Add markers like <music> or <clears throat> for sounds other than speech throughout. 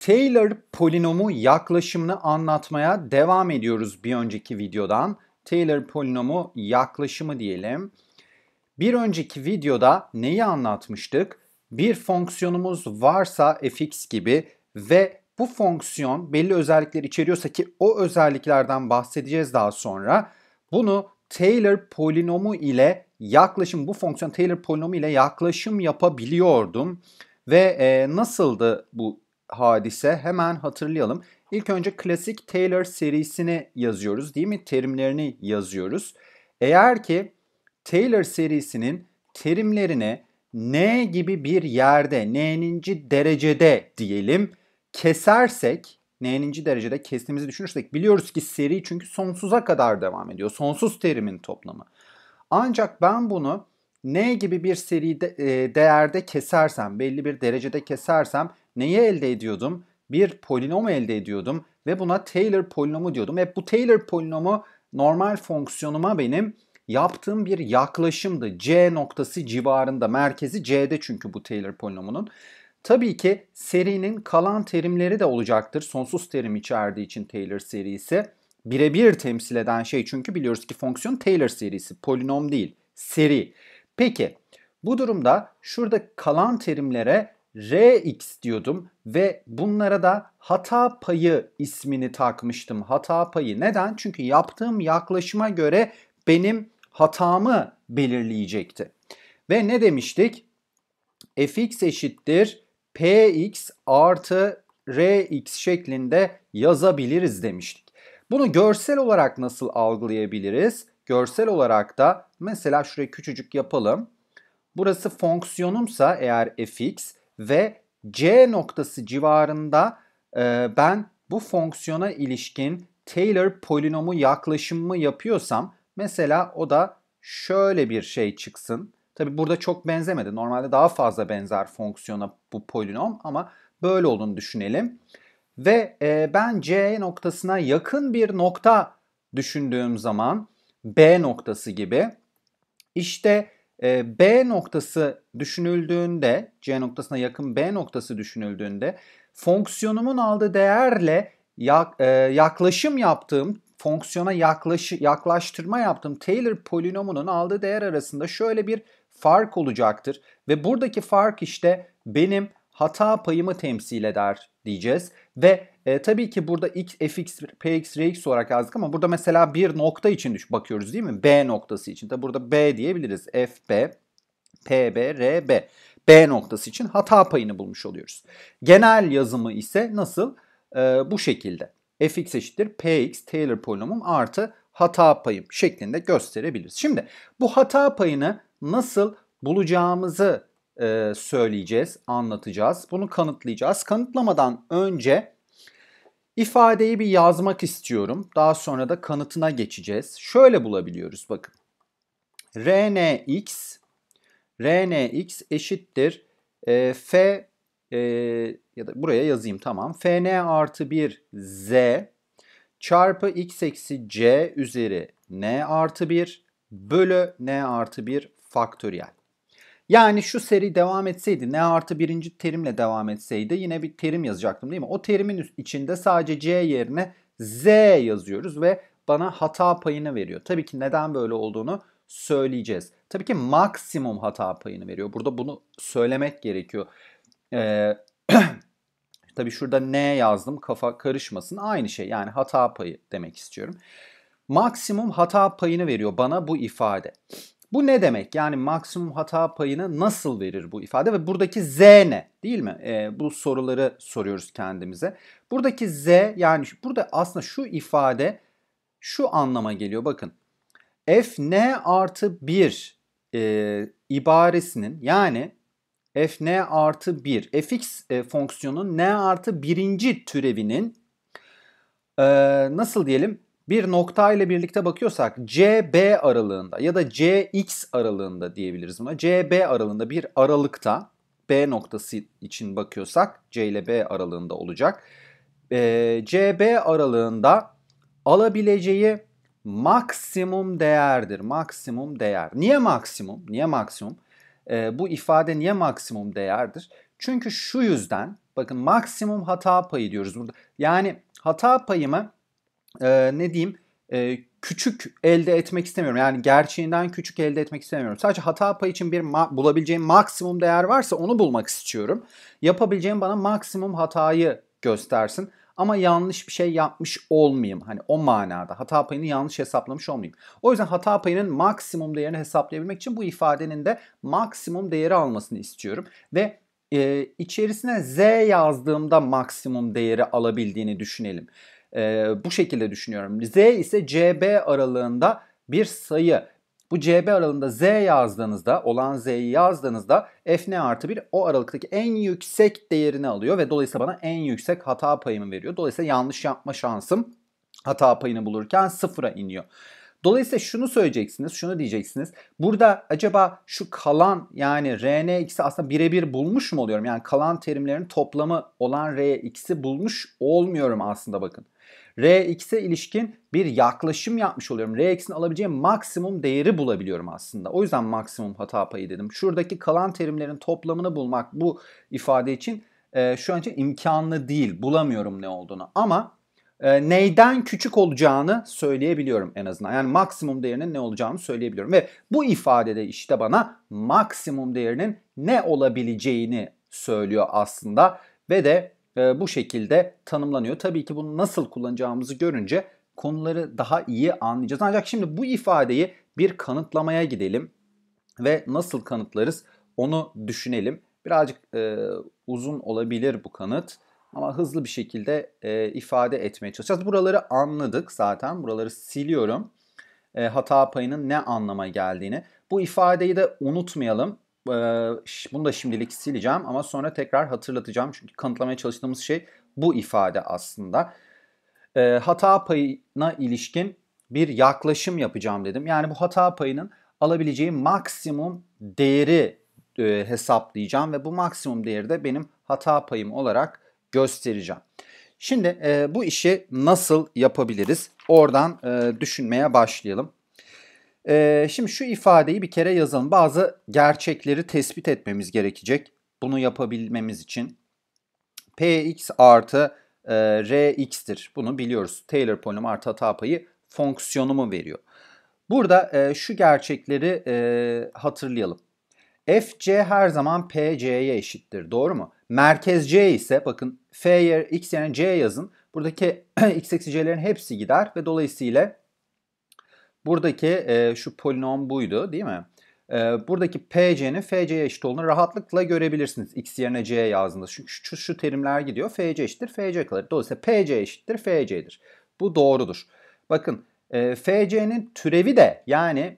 Taylor polinomu yaklaşımını anlatmaya devam ediyoruz bir önceki videodan. Taylor polinomu yaklaşımı diyelim. Bir önceki videoda neyi anlatmıştık? Bir fonksiyonumuz varsa fx gibi ve bu fonksiyon belli özellikler içeriyorsa ki o özelliklerden bahsedeceğiz daha sonra. Bunu Taylor polinomu ile yaklaşım, bu fonksiyon Taylor polinomu ile yaklaşım yapabiliyordum. Ve e, nasıldı bu hadise hemen hatırlayalım. İlk önce klasik Taylor serisini yazıyoruz değil mi? Terimlerini yazıyoruz. Eğer ki Taylor serisinin terimlerine n gibi bir yerde, n'ninci derecede diyelim kesersek, n'ninci derecede kestiğimizi düşünürsek biliyoruz ki seri çünkü sonsuza kadar devam ediyor. Sonsuz terimin toplamı. Ancak ben bunu n gibi bir seri de, e, değerde kesersem, belli bir derecede kesersem neyi elde ediyordum? Bir polinom elde ediyordum ve buna Taylor polinomu diyordum. ve bu Taylor polinomu normal fonksiyonuma benim yaptığım bir yaklaşımdı. C noktası civarında, merkezi C'de çünkü bu Taylor polinomunun. Tabii ki serinin kalan terimleri de olacaktır. Sonsuz terim içerdiği için Taylor serisi. Birebir temsil eden şey çünkü biliyoruz ki fonksiyon Taylor serisi, polinom değil, seri. Peki bu durumda şurada kalan terimlere Rx diyordum ve bunlara da hata payı ismini takmıştım. Hata payı neden? Çünkü yaptığım yaklaşıma göre benim hatamı belirleyecekti. Ve ne demiştik? fx eşittir px artı rx şeklinde yazabiliriz demiştik. Bunu görsel olarak nasıl algılayabiliriz? Görsel olarak da mesela şuraya küçücük yapalım. Burası fonksiyonumsa eğer fx ve C noktası civarında e, ben bu fonksiyona ilişkin Taylor polinomu yaklaşımımı yapıyorsam mesela o da şöyle bir şey çıksın. Tabi burada çok benzemedi. Normalde daha fazla benzer fonksiyona bu polinom ama böyle olduğunu düşünelim. Ve e, ben C noktasına yakın bir nokta düşündüğüm zaman B noktası gibi işte B noktası düşünüldüğünde, C noktasına yakın B noktası düşünüldüğünde fonksiyonumun aldığı değerle yaklaşım yaptığım, fonksiyona yaklaşı, yaklaştırma yaptığım Taylor polinomunun aldığı değer arasında şöyle bir fark olacaktır. Ve buradaki fark işte benim hata payımı temsil eder diyeceğiz. Ve e, tabii ki burada x, fx, px, rx olarak yazdık ama burada mesela bir nokta için düş bakıyoruz değil mi? B noktası için. Tabii burada b diyebiliriz. fb, pb, rb. B noktası için hata payını bulmuş oluyoruz. Genel yazımı ise nasıl? E, bu şekilde. fx eşittir px Taylor polinomum artı hata payım şeklinde gösterebiliriz. Şimdi bu hata payını nasıl bulacağımızı e, söyleyeceğiz, anlatacağız. Bunu kanıtlayacağız. Kanıtlamadan önce ifadeyi bir yazmak istiyorum. Daha sonra da kanıtına geçeceğiz. Şöyle bulabiliyoruz bakın. Rnx Rnx eşittir e, F e, ya da buraya yazayım tamam. Fn artı 1 Z çarpı x eksi c üzeri n artı 1 bölü n artı 1 faktöriyel. Yani şu seri devam etseydi n artı birinci terimle devam etseydi yine bir terim yazacaktım değil mi? O terimin içinde sadece c yerine z yazıyoruz ve bana hata payını veriyor. Tabii ki neden böyle olduğunu söyleyeceğiz. Tabii ki maksimum hata payını veriyor. Burada bunu söylemek gerekiyor. Ee, <clears throat> tabii şurada n yazdım kafa karışmasın. Aynı şey yani hata payı demek istiyorum. Maksimum hata payını veriyor bana bu ifade. Bu ne demek? Yani maksimum hata payını nasıl verir bu ifade ve buradaki z ne? Değil mi? E, bu soruları soruyoruz kendimize. Buradaki z yani burada aslında şu ifade şu anlama geliyor. Bakın f n artı 1 e, ibaresinin yani f n artı 1 fx e, fonksiyonun n artı birinci türevinin e, nasıl diyelim bir nokta ile birlikte bakıyorsak CB aralığında ya da CX aralığında diyebiliriz buna. CB aralığında bir aralıkta B noktası için bakıyorsak C ile B aralığında olacak. E, ee, CB aralığında alabileceği maksimum değerdir. Maksimum değer. Niye maksimum? Niye maksimum? E, bu ifade niye maksimum değerdir? Çünkü şu yüzden bakın maksimum hata payı diyoruz burada. Yani hata payımı e, ne diyeyim e, küçük elde etmek istemiyorum. Yani gerçeğinden küçük elde etmek istemiyorum. Sadece hata payı için bir ma- bulabileceğim maksimum değer varsa onu bulmak istiyorum. Yapabileceğim bana maksimum hatayı göstersin ama yanlış bir şey yapmış olmayayım. Hani o manada hata payını yanlış hesaplamış olmayayım. O yüzden hata payının maksimum değerini hesaplayabilmek için bu ifadenin de maksimum değeri almasını istiyorum. Ve e, içerisine z yazdığımda maksimum değeri alabildiğini düşünelim. E, bu şekilde düşünüyorum. Z ise CB aralığında bir sayı. Bu CB aralığında Z yazdığınızda, olan Z'yi yazdığınızda f ne artı 1 o aralıktaki en yüksek değerini alıyor ve dolayısıyla bana en yüksek hata payımı veriyor. Dolayısıyla yanlış yapma şansım hata payını bulurken sıfıra iniyor. Dolayısıyla şunu söyleyeceksiniz, şunu diyeceksiniz. Burada acaba şu kalan yani Rn ikisi aslında birebir bulmuş mu oluyorum? Yani kalan terimlerin toplamı olan R ikisi bulmuş olmuyorum aslında bakın. R x'e ilişkin bir yaklaşım yapmış oluyorum. R x'in alabileceği maksimum değeri bulabiliyorum aslında. O yüzden maksimum hata payı dedim. Şuradaki kalan terimlerin toplamını bulmak bu ifade için e, şu an için imkanlı değil. Bulamıyorum ne olduğunu. Ama e, neyden küçük olacağını söyleyebiliyorum en azından. Yani maksimum değerinin ne olacağını söyleyebiliyorum. Ve bu ifadede işte bana maksimum değerinin ne olabileceğini söylüyor aslında. Ve de e, bu şekilde tanımlanıyor. Tabii ki bunu nasıl kullanacağımızı görünce konuları daha iyi anlayacağız. Ancak şimdi bu ifadeyi bir kanıtlamaya gidelim ve nasıl kanıtlarız onu düşünelim. Birazcık e, uzun olabilir bu kanıt. Ama hızlı bir şekilde e, ifade etmeye çalışacağız. Buraları anladık zaten. Buraları siliyorum. E, hata payının ne anlama geldiğini. Bu ifadeyi de unutmayalım. E, bunu da şimdilik sileceğim ama sonra tekrar hatırlatacağım. Çünkü kanıtlamaya çalıştığımız şey bu ifade aslında. E, hata payına ilişkin bir yaklaşım yapacağım dedim. Yani bu hata payının alabileceği maksimum değeri e, hesaplayacağım ve bu maksimum değeri de benim hata payım olarak göstereceğim. Şimdi e, bu işi nasıl yapabiliriz? Oradan e, düşünmeye başlayalım. E, şimdi şu ifadeyi bir kere yazalım. Bazı gerçekleri tespit etmemiz gerekecek. Bunu yapabilmemiz için. Px artı e, Rx'tir. Bunu biliyoruz. Taylor polinom artı hata payı fonksiyonumu veriyor. Burada e, şu gerçekleri e, hatırlayalım. Fc her zaman Pc'ye eşittir. Doğru mu? Merkez C ise bakın F yer, X yerine C yazın. Buradaki <clears throat> X eksi C'lerin hepsi gider ve dolayısıyla buradaki e, şu polinom buydu değil mi? E, buradaki PC'nin FC'ye eşit olduğunu rahatlıkla görebilirsiniz. X yerine C yazdığında. Çünkü şu, şu, şu terimler gidiyor. FC eşittir FC kalır. Dolayısıyla PC eşittir FC'dir. Bu doğrudur. Bakın e, FC'nin türevi de yani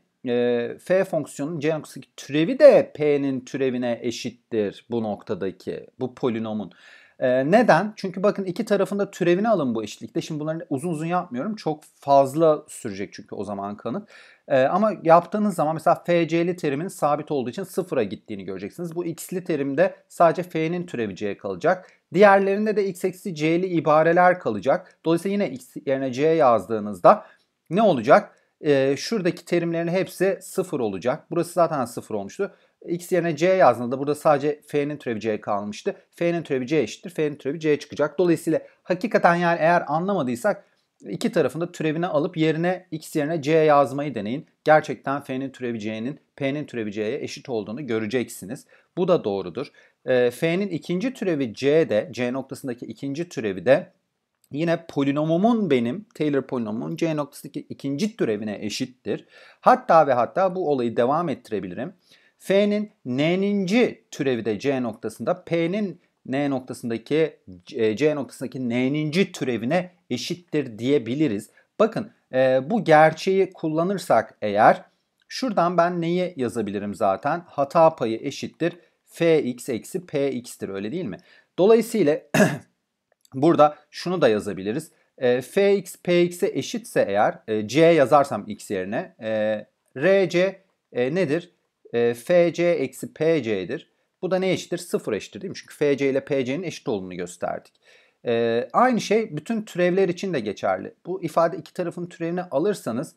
f fonksiyonunun c noktasındaki türevi de p'nin türevine eşittir bu noktadaki bu polinomun. neden? Çünkü bakın iki tarafında türevini alın bu eşitlikte. Şimdi bunları uzun uzun yapmıyorum. Çok fazla sürecek çünkü o zaman kanıt. ama yaptığınız zaman mesela fc'li terimin sabit olduğu için sıfıra gittiğini göreceksiniz. Bu x'li terimde sadece f'nin türevi c kalacak. Diğerlerinde de x eksi c'li ibareler kalacak. Dolayısıyla yine x yerine c yazdığınızda ne olacak? e, şuradaki terimlerin hepsi 0 olacak. Burası zaten 0 olmuştu. X yerine C yazdığında burada sadece F'nin türevi C kalmıştı. F'nin türevi C eşittir. F'nin türevi C çıkacak. Dolayısıyla hakikaten yani eğer anlamadıysak iki tarafında türevini alıp yerine X yerine C yazmayı deneyin. Gerçekten F'nin türevi C'nin P'nin türevi C'ye eşit olduğunu göreceksiniz. Bu da doğrudur. E, F'nin ikinci türevi c'de, C noktasındaki ikinci türevi de Yine polinomumun benim, Taylor polinomumun c noktasındaki ikinci türevine eşittir. Hatta ve hatta bu olayı devam ettirebilirim. F'nin n'inci türevi de c noktasında, P'nin n noktasındaki e, c noktasındaki n'inci türevine eşittir diyebiliriz. Bakın e, bu gerçeği kullanırsak eğer şuradan ben neyi yazabilirim zaten? Hata payı eşittir fx eksi px'tir öyle değil mi? Dolayısıyla <clears throat> Burada şunu da yazabiliriz. E, fx px'e eşitse eğer e, c yazarsam x yerine e, rc e, nedir? E, fc eksi pc'dir. Bu da ne eşittir? Sıfır eşittir değil mi? Çünkü fc ile pc'nin eşit olduğunu gösterdik. E, aynı şey bütün türevler için de geçerli. Bu ifade iki tarafın türevini alırsanız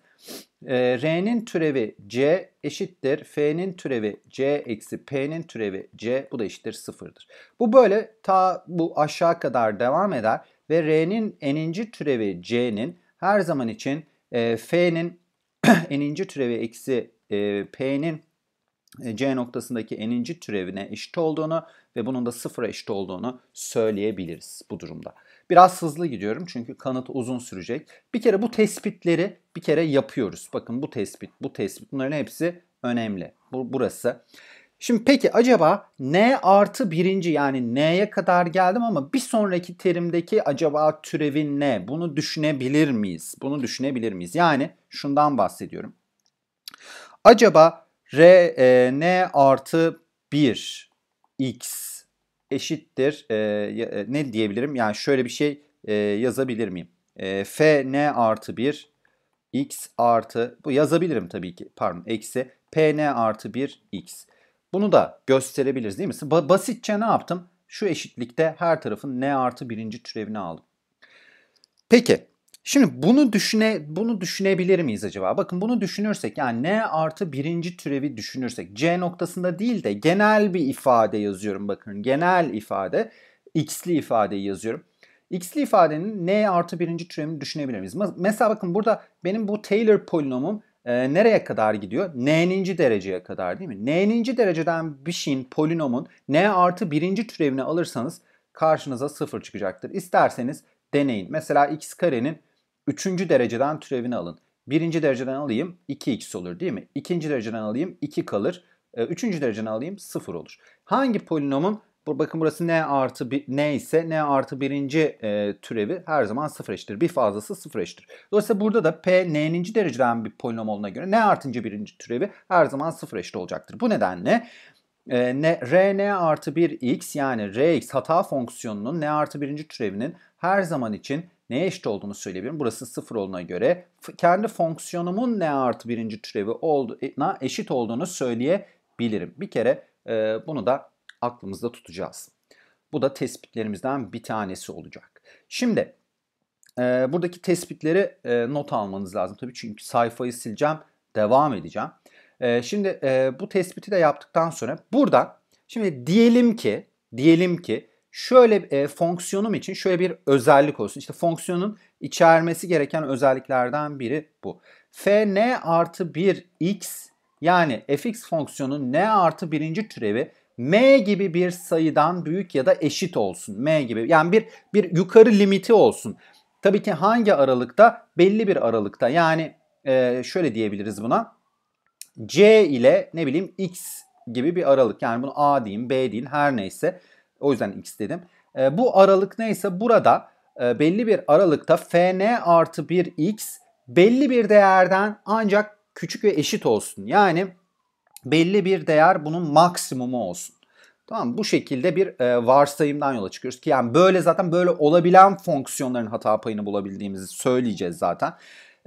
e, R'nin türevi C eşittir. F'nin türevi C eksi P'nin türevi C bu da eşittir sıfırdır. Bu böyle ta bu aşağı kadar devam eder ve R'nin ninci türevi C'nin her zaman için e, F'nin <clears throat> ninci türevi eksi e, P'nin e, C noktasındaki eninci türevine eşit olduğunu ve bunun da sıfıra eşit olduğunu söyleyebiliriz bu durumda. Biraz hızlı gidiyorum çünkü kanıt uzun sürecek. Bir kere bu tespitleri bir kere yapıyoruz. Bakın bu tespit, bu tespit bunların hepsi önemli. Bu, burası. Şimdi peki acaba n artı birinci yani n'ye kadar geldim ama bir sonraki terimdeki acaba türevin ne? Bunu düşünebilir miyiz? Bunu düşünebilir miyiz? Yani şundan bahsediyorum. Acaba R, e, N artı 1 X eşittir. E, e, ne diyebilirim? Yani şöyle bir şey e, yazabilir miyim? E, F, N artı 1 X artı, bu yazabilirim tabii ki. Pardon, eksi. P, N artı 1 X. Bunu da gösterebiliriz değil mi? Ba basitçe ne yaptım? Şu eşitlikte her tarafın n artı birinci türevini aldım. Peki Şimdi bunu düşüne bunu düşünebilir miyiz acaba? Bakın bunu düşünürsek yani n artı birinci türevi düşünürsek c noktasında değil de genel bir ifade yazıyorum bakın genel ifade x'li ifadeyi yazıyorum. X'li ifadenin n artı birinci türevini düşünebilir miyiz? Mesela bakın burada benim bu Taylor polinomum e, nereye kadar gidiyor? n'ninci dereceye kadar değil mi? n'ninci dereceden bir şeyin polinomun n artı birinci türevini alırsanız karşınıza sıfır çıkacaktır. İsterseniz deneyin. Mesela x karenin Üçüncü dereceden türevini alın. Birinci dereceden alayım 2x olur değil mi? İkinci dereceden alayım 2 kalır. Ee, üçüncü dereceden alayım 0 olur. Hangi polinomun bakın burası n artı bir, n ise n artı birinci e, türevi her zaman sıfır eşittir. Bir fazlası sıfır eşittir. Dolayısıyla burada da p n'inci dereceden bir polinom olduğuna göre n artınca birinci türevi her zaman sıfır eşit olacaktır. Bu nedenle e, ne, rn artı bir x yani r x hata fonksiyonunun n artı birinci türevinin her zaman için neye eşit olduğunu söyleyebilirim. Burası sıfır olduğuna göre kendi fonksiyonumun n artı birinci türevi olduğuna e, eşit olduğunu söyleyebilirim. Bir kere e, bunu da aklımızda tutacağız. Bu da tespitlerimizden bir tanesi olacak. Şimdi e, buradaki tespitleri e, not almanız lazım tabii çünkü sayfayı sileceğim, devam edeceğim. E, şimdi e, bu tespiti de yaptıktan sonra buradan şimdi diyelim ki diyelim ki Şöyle e, fonksiyonum için şöyle bir özellik olsun. İşte fonksiyonun içermesi gereken özelliklerden biri bu. fn artı 1 x yani fx fonksiyonun n artı birinci türevi m gibi bir sayıdan büyük ya da eşit olsun. m gibi yani bir, bir yukarı limiti olsun. Tabii ki hangi aralıkta? Belli bir aralıkta. Yani e, şöyle diyebiliriz buna. c ile ne bileyim x gibi bir aralık. Yani bunu a diyeyim, b diyeyim her neyse. O yüzden x dedim. E, bu aralık neyse burada e, belli bir aralıkta fn artı 1x belli bir değerden ancak küçük ve eşit olsun. Yani belli bir değer bunun maksimumu olsun. Tamam bu şekilde bir e, varsayımdan yola çıkıyoruz ki yani böyle zaten böyle olabilen fonksiyonların hata payını bulabildiğimizi söyleyeceğiz zaten.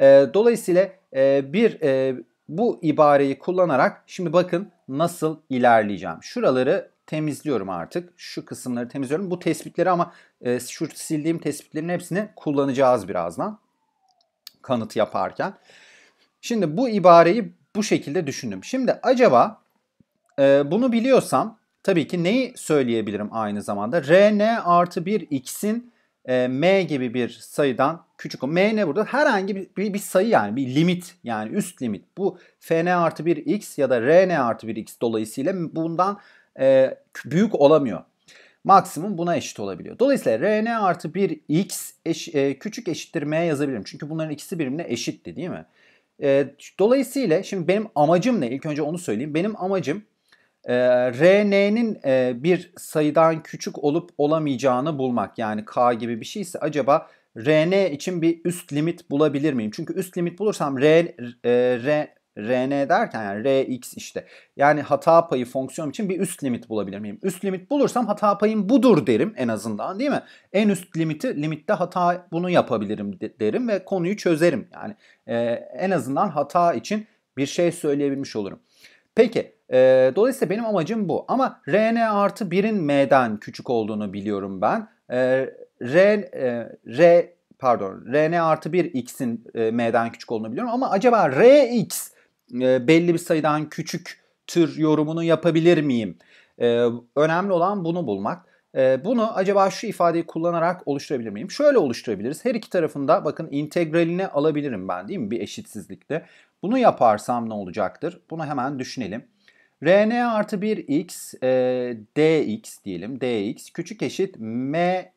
E, dolayısıyla e, bir e, bu ibareyi kullanarak şimdi bakın nasıl ilerleyeceğim. Şuraları temizliyorum artık. Şu kısımları temizliyorum. Bu tespitleri ama e, şu sildiğim tespitlerin hepsini kullanacağız birazdan. Kanıt yaparken. Şimdi bu ibareyi bu şekilde düşündüm. Şimdi acaba e, bunu biliyorsam tabii ki neyi söyleyebilirim aynı zamanda? Rn artı 1 x'in e, m gibi bir sayıdan küçük. M ne burada? Herhangi bir, bir, bir sayı yani bir limit yani üst limit. Bu fn artı 1 x ya da rn artı 1 x dolayısıyla bundan e, büyük olamıyor. Maksimum buna eşit olabiliyor. Dolayısıyla Rn artı 1x eş, e, küçük eşittir m yazabilirim. Çünkü bunların ikisi birbirine eşitti değil mi? E, dolayısıyla şimdi benim amacım ne? İlk önce onu söyleyeyim. Benim amacım e, Rn'nin e, bir sayıdan küçük olup olamayacağını bulmak. Yani k gibi bir şeyse acaba Rn için bir üst limit bulabilir miyim? Çünkü üst limit bulursam R, e, R, Rn derken yani Rx işte. Yani hata payı fonksiyon için bir üst limit bulabilir miyim? Üst limit bulursam hata payım budur derim en azından değil mi? En üst limiti limitte hata bunu yapabilirim derim ve konuyu çözerim. Yani e, en azından hata için bir şey söyleyebilmiş olurum. Peki e, dolayısıyla benim amacım bu. Ama Rn artı 1'in m'den küçük olduğunu biliyorum ben. E, R, e, R pardon Rn artı 1 x'in e, m'den küçük olduğunu biliyorum ama acaba Rx ee, belli bir sayıdan küçük tür yorumunu yapabilir miyim? Ee, önemli olan bunu bulmak. Ee, bunu acaba şu ifadeyi kullanarak oluşturabilir miyim? Şöyle oluşturabiliriz. Her iki tarafında bakın integralini alabilirim ben değil mi bir eşitsizlikte. Bunu yaparsam ne olacaktır? Bunu hemen düşünelim. Rn artı 1x e, dx diyelim. dx küçük eşit m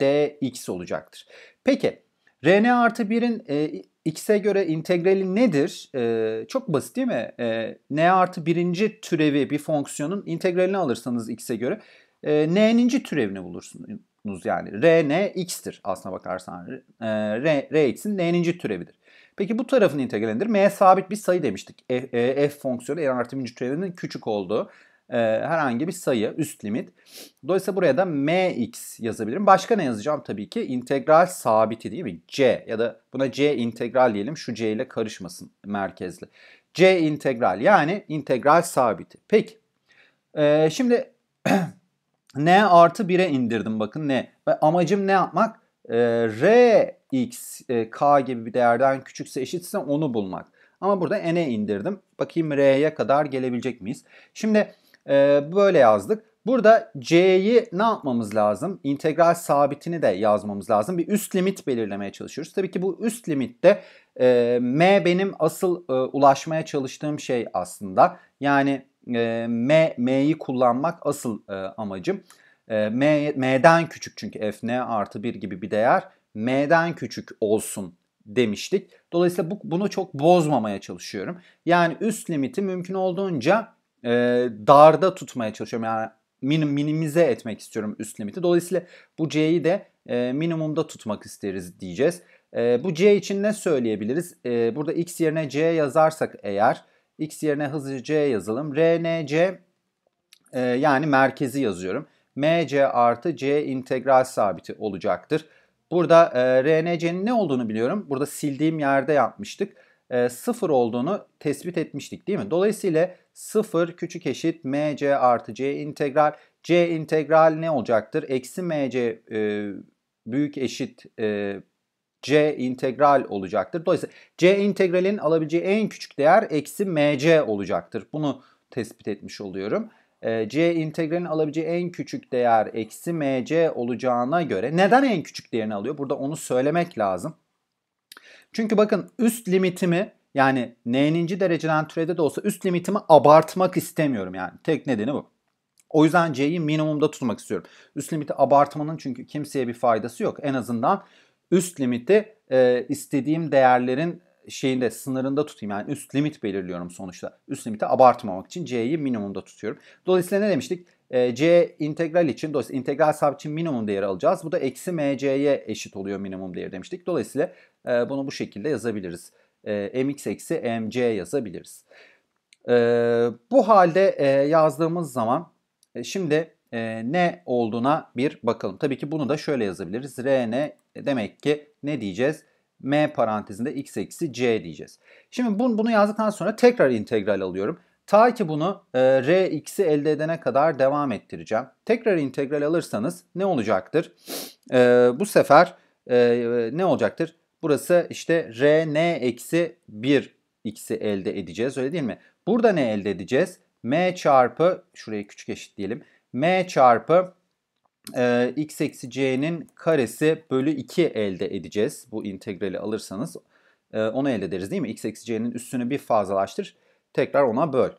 dx olacaktır. Peki Rn artı 1'in e, X'e göre integrali nedir? Ee, çok basit değil mi? Ee, n artı birinci türevi bir fonksiyonun integralini alırsanız x'e göre e, n'ninci türevini bulursunuz yani. r n x'tir aslına bakarsan. E, r, r x'in n'ninci türevidir. Peki bu tarafın integralidir. m sabit bir sayı demiştik. F, e, e, f fonksiyonu n artı birinci türevinin küçük olduğu e, herhangi bir sayı üst limit. Dolayısıyla buraya da mx yazabilirim. Başka ne yazacağım tabii ki? integral sabiti değil mi? c ya da buna c integral diyelim. Şu c ile karışmasın merkezli. c integral yani integral sabiti. Peki. E, şimdi <clears throat> n artı 1'e indirdim bakın ne. Amacım ne yapmak? E, ee, r x e, k gibi bir değerden küçükse eşitse onu bulmak. Ama burada n'e indirdim. Bakayım r'ye kadar gelebilecek miyiz? Şimdi e, böyle yazdık. Burada c'yi ne yapmamız lazım? İntegral sabitini de yazmamız lazım. Bir üst limit belirlemeye çalışıyoruz. Tabii ki bu üst limitte e, m benim asıl e, ulaşmaya çalıştığım şey aslında. Yani e, m m'yi kullanmak asıl e, amacım. E, m, m'den küçük çünkü f n artı 1 gibi bir değer m'den küçük olsun demiştik. Dolayısıyla bu, bunu çok bozmamaya çalışıyorum. Yani üst limiti mümkün olduğunca e, darda tutmaya çalışıyorum. Yani minim, minimize etmek istiyorum üst limiti. Dolayısıyla bu C'yi de e, minimumda tutmak isteriz diyeceğiz. E, bu C için ne söyleyebiliriz? E, burada X yerine C yazarsak eğer X yerine hızlı C yazalım. RNC e, yani merkezi yazıyorum. MC artı C integral sabiti olacaktır. Burada e, RNC'nin ne olduğunu biliyorum. Burada sildiğim yerde yapmıştık. E, sıfır olduğunu tespit etmiştik değil mi? Dolayısıyla 0 küçük eşit mc artı c integral. c integral ne olacaktır? Eksi mc e, büyük eşit e, c integral olacaktır. Dolayısıyla c integralin alabileceği en küçük değer eksi mc olacaktır. Bunu tespit etmiş oluyorum. E, c integralin alabileceği en küçük değer eksi mc olacağına göre neden en küçük değerini alıyor? Burada onu söylemek lazım. Çünkü bakın üst limitimi yani n'ninci dereceden türede de olsa üst limitimi abartmak istemiyorum yani. Tek nedeni bu. O yüzden c'yi minimumda tutmak istiyorum. Üst limiti abartmanın çünkü kimseye bir faydası yok. En azından üst limiti e, istediğim değerlerin şeyinde sınırında tutayım. Yani üst limit belirliyorum sonuçta. Üst limiti abartmamak için c'yi minimumda tutuyorum. Dolayısıyla ne demiştik? E, c integral için, dolayısıyla integral sabit için minimum değeri alacağız. Bu da eksi mc'ye eşit oluyor minimum değeri demiştik. Dolayısıyla e, bunu bu şekilde yazabiliriz e, mx eksi mc yazabiliriz. E, bu halde e, yazdığımız zaman e, şimdi e, ne olduğuna bir bakalım. Tabii ki bunu da şöyle yazabiliriz. rn e, demek ki ne diyeceğiz? m parantezinde x eksi c diyeceğiz. Şimdi bunu, bunu yazdıktan sonra tekrar integral alıyorum. Ta ki bunu e, r elde edene kadar devam ettireceğim. Tekrar integral alırsanız ne olacaktır? E, bu sefer e, e ne olacaktır? Burası işte Rn eksi 1 x'i elde edeceğiz öyle değil mi? Burada ne elde edeceğiz? m çarpı şuraya küçük eşit diyelim. m çarpı e, x eksi c'nin karesi bölü 2 elde edeceğiz. Bu integrali alırsanız e, onu elde ederiz değil mi? x eksi c'nin üstünü bir fazlalaştır. Tekrar ona böl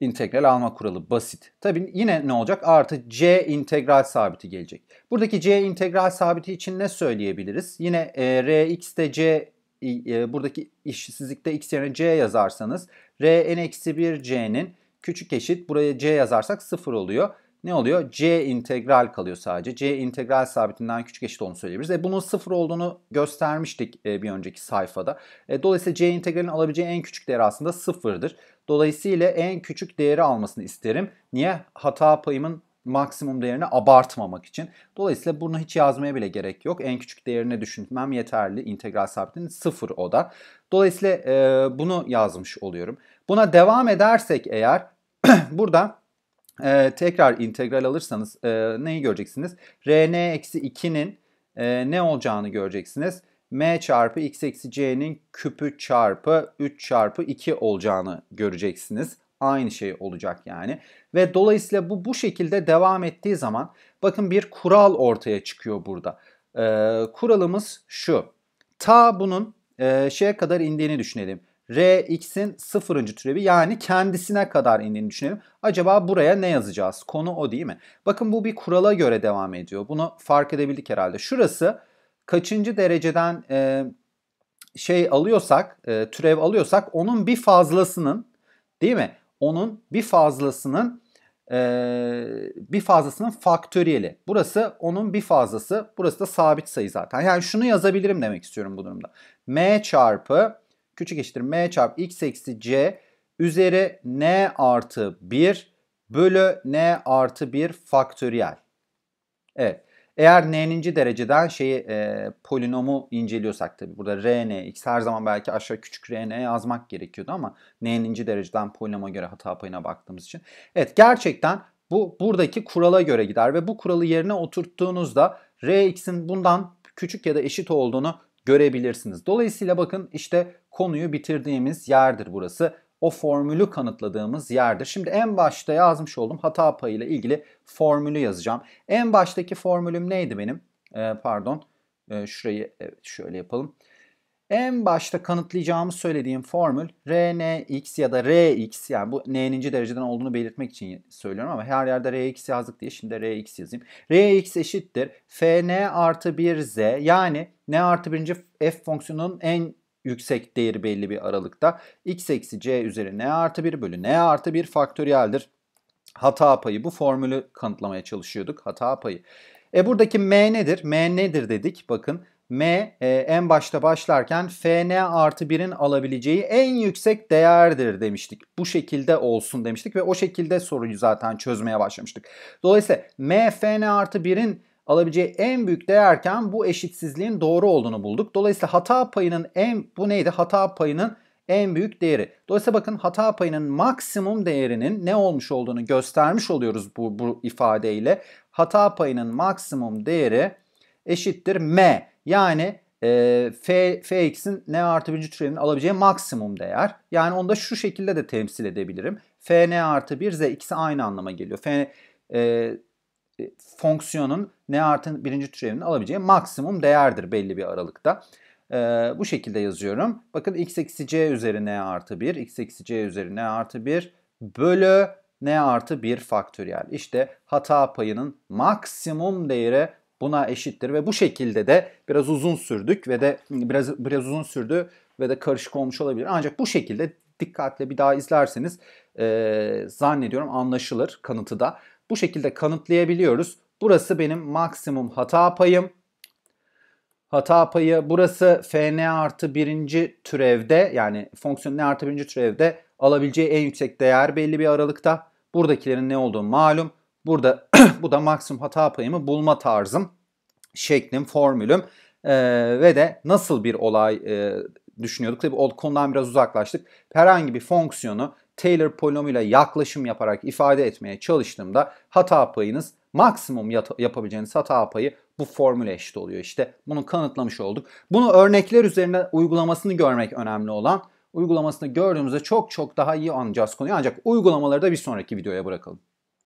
integral alma kuralı basit. Tabi yine ne olacak? Artı c integral sabiti gelecek. Buradaki c integral sabiti için ne söyleyebiliriz? Yine e, rx'te c e, buradaki işsizlikte x yerine c yazarsanız rn-1c'nin küçük eşit buraya c yazarsak 0 oluyor ne oluyor? C integral kalıyor sadece. C integral sabitinden küçük eşit olduğunu söyleyebiliriz. E, bunun sıfır olduğunu göstermiştik e, bir önceki sayfada. E, dolayısıyla C integralin alabileceği en küçük değer aslında sıfırdır. Dolayısıyla en küçük değeri almasını isterim. Niye? Hata payımın maksimum değerini abartmamak için. Dolayısıyla bunu hiç yazmaya bile gerek yok. En küçük değerini düşünmem yeterli. İntegral sabitinin sıfır o da. Dolayısıyla e, bunu yazmış oluyorum. Buna devam edersek eğer <clears throat> burada e, tekrar integral alırsanız e, neyi göreceksiniz? Rn-2'nin eksi e, ne olacağını göreceksiniz. m çarpı x eksi c'nin küpü çarpı 3 çarpı 2 olacağını göreceksiniz. Aynı şey olacak yani. Ve dolayısıyla bu bu şekilde devam ettiği zaman bakın bir kural ortaya çıkıyor burada. E, kuralımız şu. Ta bunun e, şeye kadar indiğini düşünelim. Rx'in sıfırıncı türevi yani kendisine kadar indiğini düşünelim. Acaba buraya ne yazacağız? Konu o değil mi? Bakın bu bir kurala göre devam ediyor. Bunu fark edebildik herhalde. Şurası kaçıncı dereceden e, şey alıyorsak, e, türev alıyorsak onun bir fazlasının değil mi? Onun bir fazlasının e, bir fazlasının faktöriyeli. Burası onun bir fazlası. Burası da sabit sayı zaten. Yani şunu yazabilirim demek istiyorum bu durumda. M çarpı küçük eşittir m çarpı x eksi c üzeri n artı 1 bölü n artı 1 faktöriyel. Evet. Eğer ninci dereceden şeyi e, polinomu inceliyorsak tabi burada rn x her zaman belki aşağı küçük rn yazmak gerekiyordu ama ninci dereceden polinoma göre hata payına baktığımız için. Evet gerçekten bu buradaki kurala göre gider ve bu kuralı yerine oturttuğunuzda rx'in bundan küçük ya da eşit olduğunu görebilirsiniz. Dolayısıyla bakın işte konuyu bitirdiğimiz yerdir burası. O formülü kanıtladığımız yerdir. Şimdi en başta yazmış olduğum hata payıyla ilgili formülü yazacağım. En baştaki formülüm neydi benim? Ee, pardon. Ee, şurayı evet, şöyle yapalım. En başta kanıtlayacağımız söylediğim formül RNX ya da RX yani bu n'ninci dereceden olduğunu belirtmek için söylüyorum ama her yerde RX yazdık diye şimdi RX yazayım. RX eşittir Fn artı 1 z yani n artı 1. f fonksiyonunun en yüksek değeri belli bir aralıkta x eksi c üzeri n artı 1 bölü n artı 1 faktöriyeldir. Hata payı bu formülü kanıtlamaya çalışıyorduk hata payı. E buradaki m nedir? M nedir dedik bakın. M e, en başta başlarken Fn artı 1'in alabileceği en yüksek değerdir demiştik. Bu şekilde olsun demiştik ve o şekilde soruyu zaten çözmeye başlamıştık. Dolayısıyla M Fn artı 1'in alabileceği en büyük değerken bu eşitsizliğin doğru olduğunu bulduk. Dolayısıyla hata payının en bu neydi? Hata payının en büyük değeri. Dolayısıyla bakın hata payının maksimum değerinin ne olmuş olduğunu göstermiş oluyoruz bu, bu ifadeyle. Hata payının maksimum değeri eşittir M. Yani e, F, Fx'in n artı birinci türevinin alabileceği maksimum değer. Yani onu da şu şekilde de temsil edebilirim. Fn artı 1 z ikisi aynı anlama geliyor. F e, e, fonksiyonun n artı birinci türevinin alabileceği maksimum değerdir belli bir aralıkta. E, bu şekilde yazıyorum. Bakın x eksi c üzeri n artı 1, x eksi c üzeri n artı 1 bölü n artı 1 faktöriyel. İşte hata payının maksimum değeri buna eşittir ve bu şekilde de biraz uzun sürdük ve de biraz biraz uzun sürdü ve de karışık olmuş olabilir. Ancak bu şekilde dikkatle bir daha izlerseniz e, zannediyorum anlaşılır kanıtı da. Bu şekilde kanıtlayabiliyoruz. Burası benim maksimum hata payım. Hata payı burası fn artı birinci türevde yani fonksiyon n artı birinci türevde alabileceği en yüksek değer belli bir aralıkta. Buradakilerin ne olduğu malum. Burada <clears throat> bu da maksimum hata payımı bulma tarzım, şeklim, formülüm e, ve de nasıl bir olay e, düşünüyorduk. Tabii o konudan biraz uzaklaştık. Herhangi bir fonksiyonu Taylor polinomuyla yaklaşım yaparak ifade etmeye çalıştığımda hata payınız maksimum yapabileceğiniz hata payı bu formüle eşit oluyor. İşte bunu kanıtlamış olduk. Bunu örnekler üzerine uygulamasını görmek önemli olan uygulamasını gördüğümüzde çok çok daha iyi anlayacağız konuyu. Ancak uygulamaları da bir sonraki videoya bırakalım.